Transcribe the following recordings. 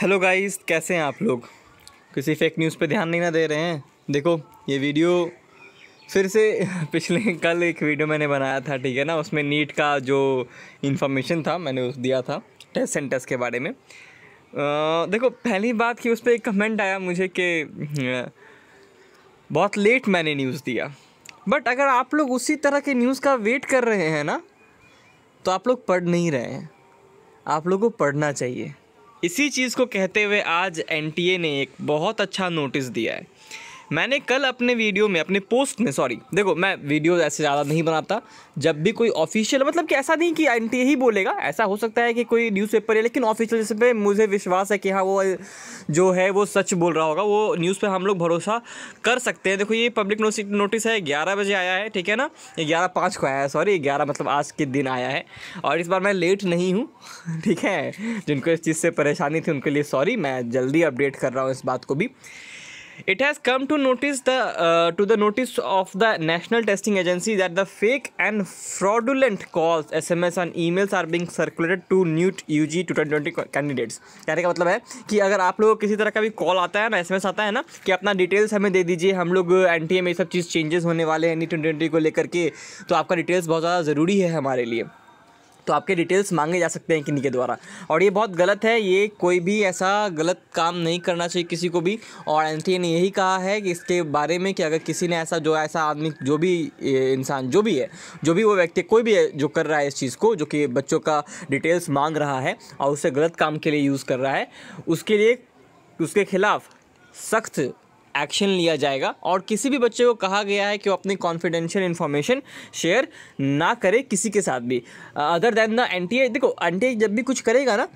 Hello guys कैसे हैं आप लोग किसी फेक न्यूज़ पे ध्यान नहीं ना दे रहे हैं देखो ये वीडियो फिर से पिछले कल एक वीडियो मैंने बनाया था ठीक है ना उसमें नीट का जो इन्फॉर्मेशन था मैंने उस दिया था टेस्ट सेंटर्स के बारे में आ, देखो पहली बात कि उस पर एक कमेंट आया मुझे कि बहुत लेट मैंने न्यूज़ दिया बट अगर आप लोग उसी तरह के न्यूज़ का वेट कर रहे हैं ना तो आप लोग पढ़ नहीं रहे हैं आप लोग को पढ़ना चाहिए इसी चीज़ को कहते हुए आज एनटीए ने एक बहुत अच्छा नोटिस दिया है मैंने कल अपने वीडियो में अपने पोस्ट में सॉरी देखो मैं वीडियो ऐसे ज़्यादा नहीं बनाता जब भी कोई ऑफिशियल मतलब कि ऐसा नहीं कि एन ही बोलेगा ऐसा हो सकता है कि कोई न्यूज़पेपर है लेकिन ऑफिशियल जिस पे मुझे विश्वास है कि हाँ वो जो है वो सच बोल रहा होगा वो न्यूज़ पर हम लोग भरोसा कर सकते हैं देखो ये पब्लिक नोटिस है ग्यारह बजे आया है ठीक है ना ग्यारह पाँच को आया है सॉरी ग्यारह मतलब आज के दिन आया है और इस बार मैं लेट नहीं हूँ ठीक है जिनको इस चीज़ से परेशानी थी उनके लिए सॉरी मैं जल्दी अपडेट कर रहा हूँ इस बात को भी It has come to notice the uh, to the notice of the National Testing Agency that the fake and fraudulent calls, SMS and emails are being circulated to new UG 2020 candidates. कहने का मतलब है कि अगर आप लोग किसी तरह का भी कॉल आता है ना एसएमएस आता है ना कि अपना डिटेल्स हमें दे दीजिए हम लोग एनटीए में ये सब चीज़ चेंजेस होने वाले हैं एनी ट्वेंटी को लेकर के तो आपका डिटेल्स बहुत ज़्यादा ज़रूरी है हमारे लिए तो आपके डिटेल्स मांगे जा सकते हैं किन्हीं के द्वारा और ये बहुत गलत है ये कोई भी ऐसा गलत काम नहीं करना चाहिए किसी को भी और एन ने यही कहा है कि इसके बारे में कि अगर किसी ने ऐसा जो ऐसा आदमी जो भी इंसान जो भी है जो भी वो व्यक्ति कोई भी है जो कर रहा है इस चीज़ को जो कि बच्चों का डिटेल्स मांग रहा है और उसे गलत काम के लिए यूज़ कर रहा है उसके लिए उसके खिलाफ़ सख्त एक्शन लिया जाएगा और किसी भी बच्चे को कहा गया है कि वो अपनी कॉन्फिडेंशियल इन्फॉर्मेशन शेयर ना करे किसी के साथ भी अदर देन द एन देखो एन जब भी कुछ करेगा ना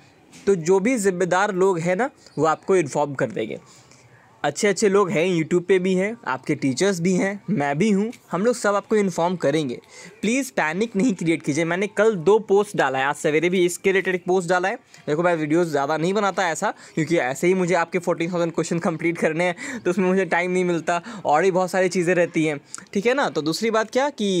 तो जो भी जिम्मेदार लोग हैं ना वो आपको इन्फॉर्म कर देंगे अच्छे अच्छे लोग हैं यूट्यूब पे भी हैं आपके टीचर्स भी हैं मैं भी हूँ हम लोग सब आपको इन्फॉर्म करेंगे प्लीज़ पैनिक नहीं क्रिएट कीजिए मैंने कल दो पोस्ट डाला है आज सवेरे भी इसके रिलेटेड पोस्ट डाला है देखो मैं वीडियोज़ ज़्यादा नहीं बनाता ऐसा क्योंकि ऐसे ही मुझे आपके फोर्टीन थाउजेंड क्वेश्चन कंप्लीट करने हैं तो उसमें मुझे टाइम नहीं मिलता और भी बहुत सारी चीज़ें रहती हैं ठीक है ना तो दूसरी बात क्या कि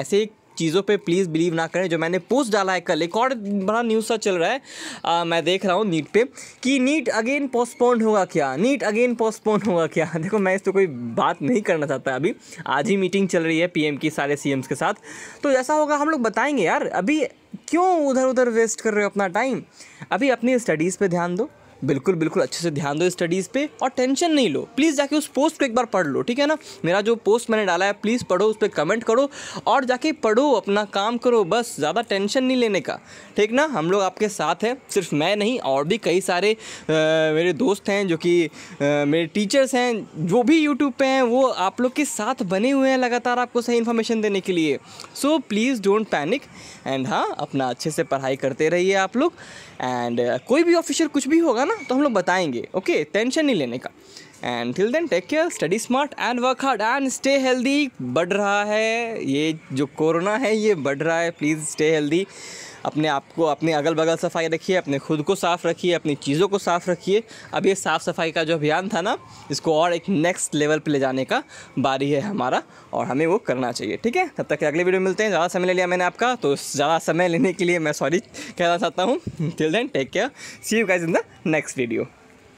ऐसे चीज़ों पे प्लीज़ बिलीव ना करें जो मैंने पोस्ट डाला है कल एक और बड़ा न्यूज़ सा चल रहा है आ, मैं देख रहा हूँ नीट पे कि नीट अगेन पोस्टपोन होगा क्या नीट अगेन पोस्टपोन होगा क्या देखो मैं इस पर तो कोई बात नहीं करना चाहता अभी आज ही मीटिंग चल रही है पी की सारे सी के साथ तो ऐसा होगा हम लोग बताएंगे यार अभी क्यों उधर उधर वेस्ट कर रहे हो अपना टाइम अभी अपनी स्टडीज़ पर ध्यान दो बिल्कुल बिल्कुल अच्छे से ध्यान दो स्टडीज़ पे और टेंशन नहीं लो प्लीज़ जाके उस पोस्ट को एक बार पढ़ लो ठीक है ना मेरा जो पोस्ट मैंने डाला है प्लीज़ पढ़ो उस पर कमेंट करो और जाके पढ़ो अपना काम करो बस ज़्यादा टेंशन नहीं लेने का ठीक ना हम लोग आपके साथ हैं सिर्फ मैं नहीं और भी कई सारे आ, मेरे दोस्त हैं जो कि मेरे टीचर्स हैं जो भी यूट्यूब पर हैं वो आप लोग के साथ बने हुए हैं लगातार आपको सही इन्फॉर्मेशन देने के लिए so please don't panic and हाँ अपना अच्छे से पढ़ाई करते रहिए आप लोग एंड कोई भी ऑफिशियल कुछ भी होगा ना ना तो हम लोग बताएंगे ओके टेंशन नहीं लेने का and till then take care study smart and work hard and stay healthy बढ़ रहा है ये जो कोरोना है ये बढ़ रहा है प्लीज़ स्टे हेल्दी अपने आप को अपने अगल बगल सफाई रखिए अपने खुद को साफ़ रखिए अपनी चीज़ों को साफ़ रखिए अब ये साफ़ सफाई का जो अभियान था ना इसको और एक नेक्स्ट लेवल पे ले जाने का बारी है हमारा और हमें वो करना चाहिए ठीक है तब तक अगले वीडियो मिलते हैं ज़्यादा समय ले लिया मैंने आपका तो ज़्यादा समय लेने के लिए मैं सॉरी कहना चाहता हूँ till then take care see you guys in the next video